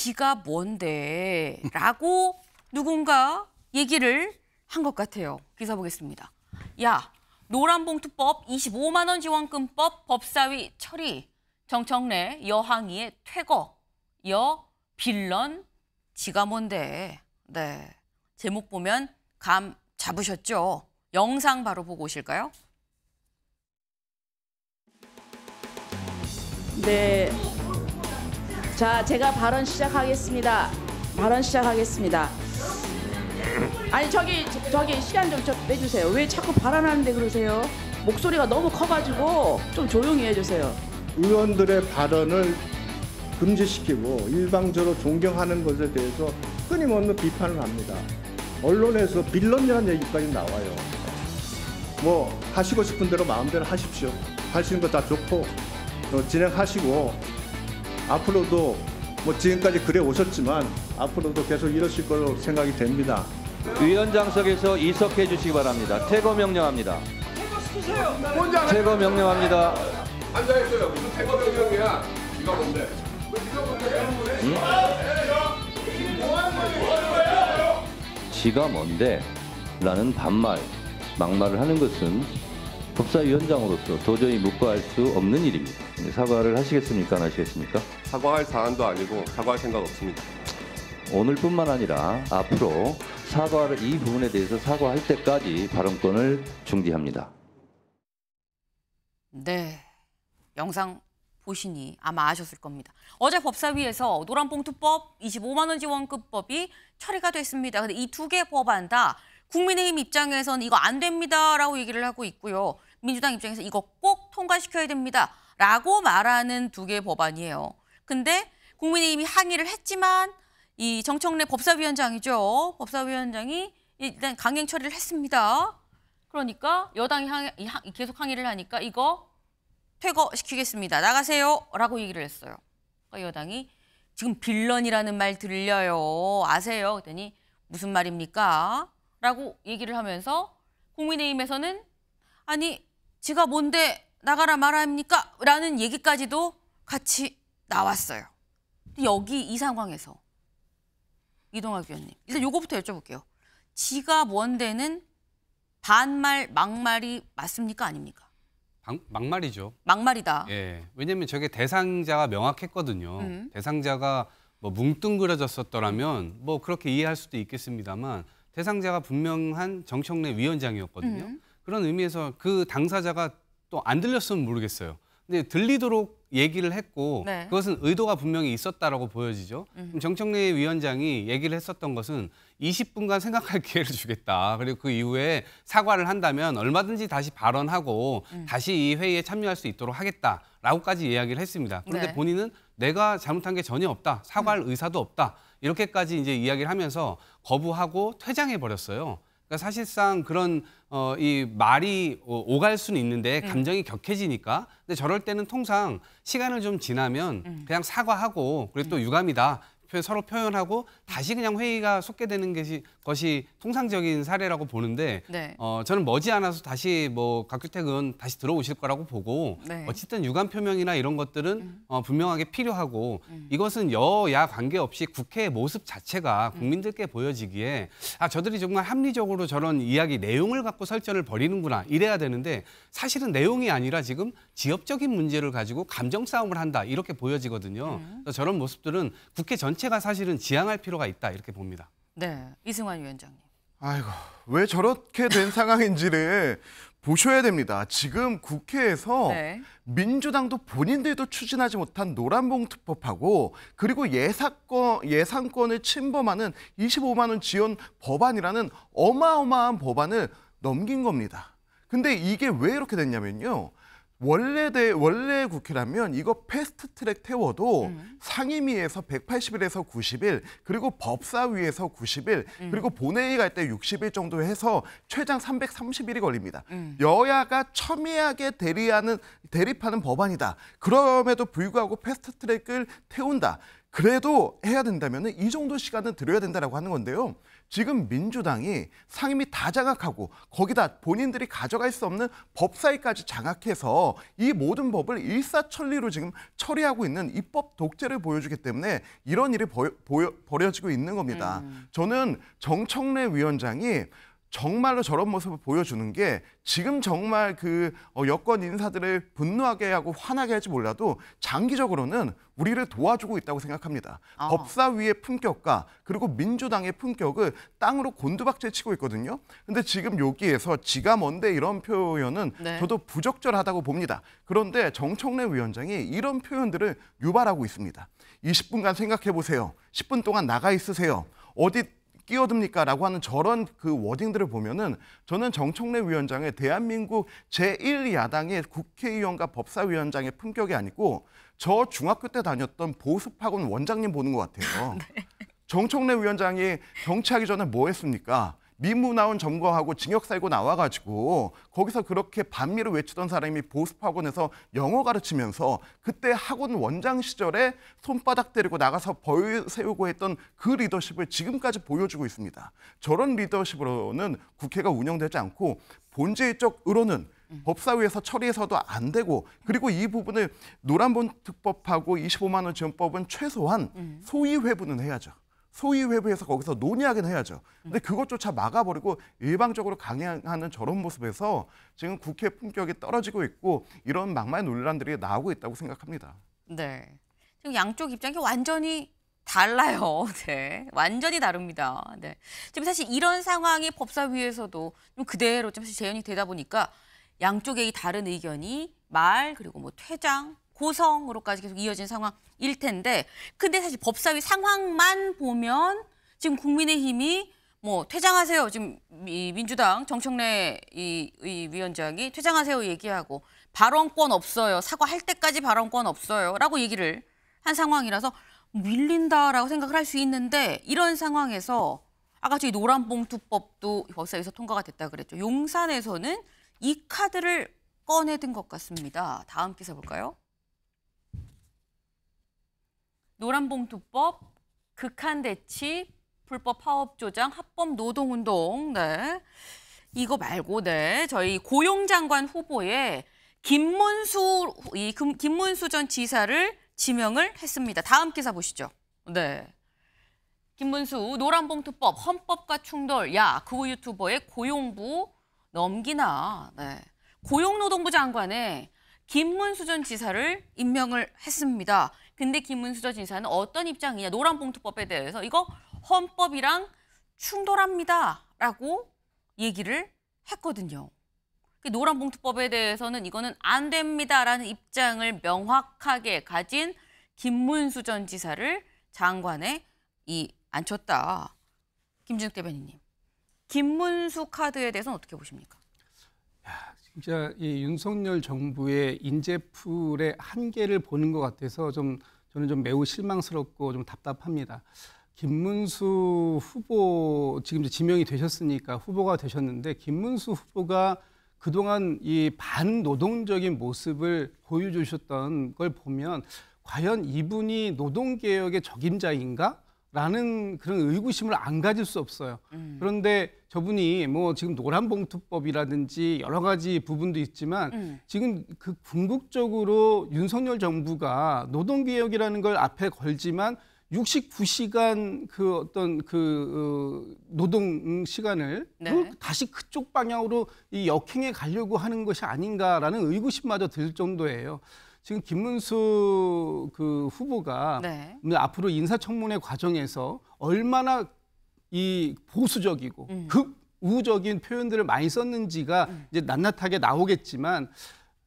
지가 뭔데 라고 누군가 얘기를 한 것 같아요. 기사 보겠습니다. 야, 노란봉투법, 25만 원 지원금법, 법사위 처리, 정청래 여항의 퇴거, 여 빌런 지가 뭔데. 네. 제목 보면 감 잡으셨죠? 영상 바로 보고 오실까요? 네, 자, 제가 발언 시작하겠습니다. 발언 시작하겠습니다. 아니 저기 저, 기 시간 좀, 빼주세요. 왜 자꾸 발언하는데 그러세요? 목소리가 너무 커가지고 좀 조용히 해주세요. 의원들의 발언을 금지시키고 일방적으로 존경하는 것에 대해서 끊임없는 비판을 합니다. 언론에서 빌런이라는 얘기까지 나와요. 뭐 하시고 싶은 대로 마음대로 하십시오. 하시는 거 다 좋고 어, 진행하시고 앞으로도 뭐 지금까지 그래 오셨지만 앞으로도 계속 이러실 걸로 생각이 됩니다. 위원장석에서 이석해 주시기 바랍니다. 퇴거 명령합니다. 퇴거, 퇴거 명령합니다. 앉아 있어요. 무슨 퇴거 명령이야? 네가 뭔데? 지가 뭔데? 라는 반말, 막말을 하는 것은 법사위원장으로서 도저히 묵과할 수 없는 일입니다. 사과를 하시겠습니까? 안 하시겠습니까? 사과할 사안도 아니고 사과할 생각 없습니다. 오늘뿐만 아니라 앞으로 사과를 이 부분에 대해서 사과할 때까지 발언권을 중지합니다. 네. 영상 보시니 아마 아셨을 겁니다. 어제 법사위에서 노란봉투법, 25만 원 지원급법이 처리가 됐습니다. 근데 이 두 개 법안 다 국민의힘 입장에서는 이거 안 됩니다라고 얘기를 하고 있고요. 민주당 입장에서 이거 꼭 통과시켜야 됩니다라고 말하는 두 개의 법안이에요. 근데 국민의힘이 항의를 했지만 이 정청래 법사위원장이죠. 법사위원장이 일단 강행 처리를 했습니다. 그러니까 여당이 항, 계속 항의를 하니까 이거 퇴거시키겠습니다. 나가세요. 라고 얘기를 했어요. 그러니까 여당이 지금 빌런이라는 말 들려요. 아세요? 그랬더니 무슨 말입니까? 라고 얘기를 하면서 국민의힘에서는 아니 지가 뭔데 나가라 말합니까? 라는 얘기까지도 같이 나왔어요. 여기 이 상황에서 이동학 위원님 일단 요거부터 여쭤볼게요. 지가 뭔데는 반말 막말이 맞습니까 아닙니까? 방, 막말이죠. 막말이다. 예. 왜냐면 저게 대상자가 명확했거든요. 음. 대상자가 뭐 뭉뚱그려졌었더라면 뭐 그렇게 이해할 수도 있겠습니다만 대상자가 분명한 정청래 위원장이었거든요. 음. 그런 의미에서 그 당사자가 또 안 들렸으면 모르겠어요. 근데 들리도록 얘기를 했고 네. 그것은 의도가 분명히 있었다라고 보여지죠. 음. 정청래 위원장이 얘기를 했었던 것은 20분간 생각할 기회를 주겠다. 그리고 그 이후에 사과를 한다면 얼마든지 다시 발언하고 음. 다시 이 회의에 참여할 수 있도록 하겠다라고까지 이야기를 했습니다. 그런데 네. 본인은 내가 잘못한 게 전혀 없다. 사과할 음. 의사도 없다. 이렇게까지 이제 이야기를 하면서 거부하고 퇴장해 버렸어요. 그러니까 사실상 그런 어, 이 말이 오갈 수는 있는데 음. 감정이 음. 격해지니까 근데 저럴 때는 통상 시간을 좀 지나면 음. 그냥 사과하고 그리고 또 음. 유감이다 서로 표현하고 다시 그냥 회의가 속게 되는 것이 것이 통상적인 사례라고 보는데 네. 어, 저는 머지않아서 다시 뭐 각규택은 다시 들어오실 거라고 보고 네. 어쨌든 유감 표명이나 이런 것들은 음. 어, 분명하게 필요하고 음. 이것은 여야 관계없이 국회의 모습 자체가 음. 국민들께 보여지기에 아 저들이 정말 합리적으로 저런 이야기 내용을 갖고 설전을 벌이는구나 이래야 되는데 사실은 내용이 아니라 지금 지역적인 문제를 가지고 감정 싸움을 한다 이렇게 보여지거든요. 음. 저런 모습들은 국회 전체가 사실은 지향할 필요가 있다 이렇게 봅니다. 네, 이승환 위원장님. 아이고, 왜 저렇게 된 상황인지를 보셔야 됩니다. 지금 국회에서 네. 민주당도 본인들도 추진하지 못한 노란봉투법하고 그리고 예사권, 예산권을 침범하는 25만 원 지원 법안이라는 어마어마한 법안을 넘긴 겁니다. 근데 이게 왜 이렇게 됐냐면요. 원래대 원래 국회라면 이거 패스트트랙 태워도 음. 상임위에서 180일에서 90일 그리고 법사위에서 90일 음. 그리고 본회의 갈 때 60일 정도 해서 최장 330일이 걸립니다. 음. 여야가 첨예하게 대리하는 대립하는 법안이다. 그럼에도 불구하고 패스트트랙을 태운다. 그래도 해야 된다면 이 정도 시간은 들여야 된다라고 하는 건데요. 지금 민주당이 상임위 다 장악하고 거기다 본인들이 가져갈 수 없는 법사위까지 장악해서 이 모든 법을 일사천리로 지금 처리하고 있는 입법 독재를 보여주기 때문에 이런 일이 벌, 벌여지고 있는 겁니다. 음. 저는 정청래 위원장이 정말로 저런 모습을 보여주는 게 지금 정말 그 어, 여권 인사들을 분노하게 하고 화나게 할지 몰라도 장기적으로는 우리를 도와주고 있다고 생각합니다. 어. 법사위의 품격과 그리고 민주당의 품격을 땅으로 곤두박질 치고 있거든요. 근데 지금 여기에서 지가 뭔데 이런 표현은 네. 저도 부적절하다고 봅니다. 그런데 정청래 위원장이 이런 표현들을 유발하고 있습니다. 20분간 생각해 보세요. 10분 동안 나가 있으세요. 어디 끼어듭니까? 라고 하는 저런 그 워딩들을 보면은 저는 정청래 위원장의 대한민국 제1야당의 국회의원과 법사위원장의 품격이 아니고 저 중학교 때 다녔던 보습학원 원장님 보는 것 같아요. 네. 정청래 위원장이 경치하기 전에 뭐 했습니까? 미문화원 점거하고 징역 살고 나와가지고 거기서 그렇게 반미를 외치던 사람이 보습학원에서 영어 가르치면서 그때 학원 원장 시절에 손바닥 때리고 나가서 벌 세우고 했던 그 리더십을 지금까지 보여주고 있습니다. 저런 리더십으로는 국회가 운영되지 않고 본질적으로는 음. 법사위에서 처리해서도 안 되고 그리고 이 부분을 노란본 특법하고 25만 원 지원법은 최소한 음. 소위 회부는 해야죠. 소위 회부해서 거기서 논의하긴 해야죠. 근데 음. 그것조차 막아버리고 일방적으로 강행하는 저런 모습에서 지금 국회 품격이 떨어지고 있고 이런 막말 논란들이 나오고 있다고 생각합니다. 네. 지금 양쪽 입장이 완전히 달라요. 네. 완전히 다릅니다. 네. 지금 사실 이런 상황이 법사위에서도 좀 그대로 좀 재현이 되다 보니까 양쪽의 이 다른 의견이 말 그리고 뭐 퇴장 고성으로까지 계속 이어진 상황일 텐데 근데 사실 법사위 상황만 보면 지금 국민의힘이 뭐 퇴장하세요. 지금 이 민주당 정청래 이, 이 위원장이 퇴장하세요 얘기하고 발언권 없어요. 사과할 때까지 발언권 없어요라고 얘기를 한 상황이라서 밀린다라고 생각을 할 수 있는데 이런 상황에서 아까 저희 노란봉투법도 법사위에서 통과가 됐다 그랬죠. 용산에서는 이 카드를 꺼내든 것 같습니다. 다음 기사 볼까요? 노란봉투법, 극한대치, 불법 파업 조장, 합법 노동운동. 네. 이거 말고 네. 저희 고용장관 후보에 김문수 이 김, 김문수 전 지사를 지명을 했습니다. 다음 기사 보시죠. 네. 김문수 노란봉투법 헌법과 충돌 야그 유튜버의 고용부 넘기나 네. 고용노동부 장관에 김문수 전 지사를 임명을 했습니다. 근데 김문수전지사는 어떤 입장이냐. 노란봉투법에 대해서 이거 헌법이랑 충돌합니다. 라고 얘기를 했거든요. 그 노란봉투법에 대해서는 이거는 안 됩니다라는 입장을 명확하게 가진 김문수 전 지사를 장관에 이 앉혔다. 김준욱 대변인님. 김문수 카드에 대해서는 어떻게 보십니까? 야, 진짜 이 윤석열 정부의 인재풀의 한계를 보는 것 같아서 좀 저는 좀 매우 실망스럽고 좀 답답합니다. 김문수 후보 지금 지명이 되셨으니까 후보가 되셨는데 김문수 후보가 그동안 이 반노동적인 모습을 보여주셨던 걸 보면 과연 이분이 노동개혁의 적임자인가? 라는 그런 의구심을 안 가질 수 없어요. 음. 그런데 저분이 뭐 지금 노란봉투법이라든지 여러 가지 부분도 있지만 음. 지금 그 궁극적으로 윤석열 정부가 노동개혁이라는 걸 앞에 걸지만 69시간 그 어떤 그 어, 노동 시간을 네. 다시 그쪽 방향으로 이 역행해 가려고 하는 것이 아닌가라는 의구심마저 들 정도예요. 지금 김문수 그 후보가 네. 앞으로 인사청문회 과정에서 얼마나 이 보수적이고 음. 극우적인 표현들을 많이 썼는지가 음. 이제 낱낱하게 나오겠지만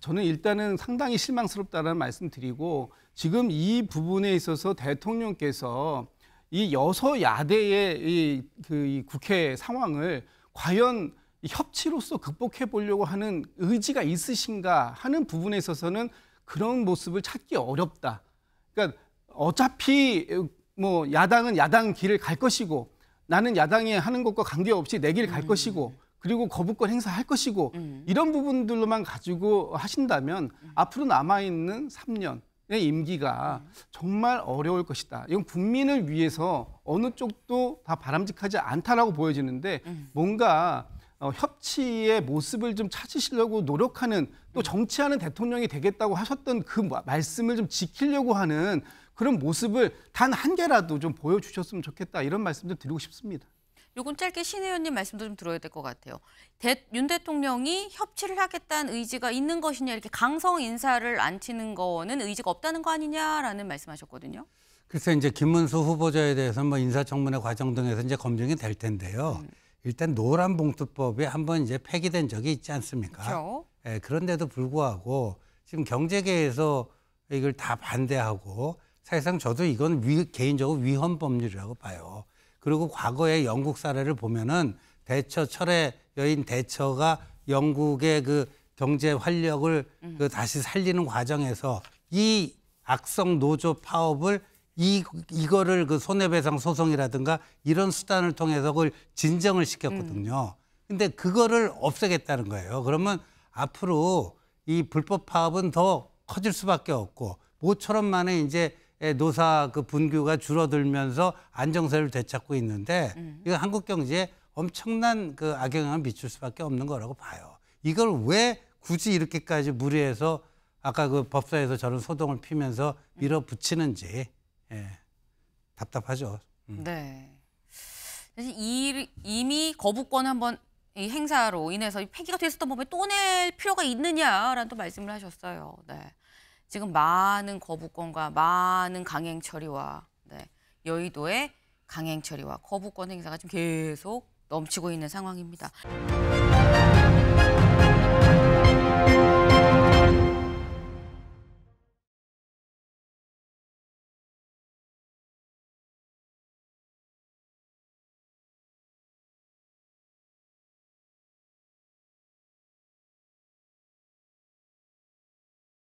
저는 일단은 상당히 실망스럽다는 말씀드리고 지금 이 부분에 있어서 대통령께서 이 여서야대의 이, 그, 이 국회 상황을 과연 협치로서 극복해 보려고 하는 의지가 있으신가 하는 부분에 있어서는 그런 모습을 찾기 어렵다. 그러니까 어차피 뭐 야당은 야당 길을 갈 것이고 나는 야당이 하는 것과 관계없이 내 길을 갈 음. 것이고 그리고 거부권 행사할 것이고 음. 이런 부분들로만 가지고 하신다면 음. 앞으로 남아 있는 3년의 임기가 음. 정말 어려울 것이다. 이건 국민을 위해서 어느 쪽도 다 바람직하지 않다라고 보여지는데 음. 뭔가 어, 협치의 모습을 좀 찾으시려고 노력하는 또 정치하는 대통령이 되겠다고 하셨던 그 말씀을 좀 지키려고 하는 그런 모습을 단 한 개라도 좀 보여주셨으면 좋겠다 이런 말씀 좀 드리고 싶습니다. 요건 짧게 신 의원님 말씀도 좀 들어야 될 것 같아요. 대, 윤 대통령이 협치를 하겠다는 의지가 있는 것이냐 이렇게 강성 인사를 안 치는 거는 의지가 없다는 거 아니냐라는 말씀하셨거든요. 글쎄 이제 김문수 후보자에 대해서 뭐 인사청문회 과정 등에서 이제 검증이 될 텐데요. 음. 일단 노란 봉투법이 한번 이제 폐기된 적이 있지 않습니까? 그렇죠. 예, 그런데도 불구하고 지금 경제계에서 이걸 다 반대하고 사실상 저도 이건 위, 개인적으로 위헌 법률이라고 봐요. 그리고 과거의 영국 사례를 보면은 대처 철의 여인 대처가 영국의 그 경제 활력을 음. 그 다시 살리는 과정에서 이 악성 노조 파업을 이 이거를 그 손해배상 소송이라든가 이런 수단을 통해서 그걸 진정을 시켰거든요. 음. 근데 그거를 없애겠다는 거예요. 그러면 앞으로 이 불법 파업은 더 커질 수밖에 없고 모처럼 만에 이제 노사 그 분규가 줄어들면서 안정세를 되찾고 있는데 음. 이거 한국 경제에 엄청난 그 악영향을 미칠 수밖에 없는 거라고 봐요. 이걸 왜 굳이 이렇게까지 무리해서 아까 그 법사에서 저런 소동을 피면서 밀어붙이는지 예, 답답하죠. 음. 네. 사실 이, 이미 거부권 한번 이 행사로 인해서 폐기가 됐었던 법에 또 낼 필요가 있느냐라는 또 말씀을 하셨어요. 네. 지금 많은 거부권과 많은 강행 처리와 네. 여의도의 강행 처리와 거부권 행사가 지금 계속 넘치고 있는 상황입니다.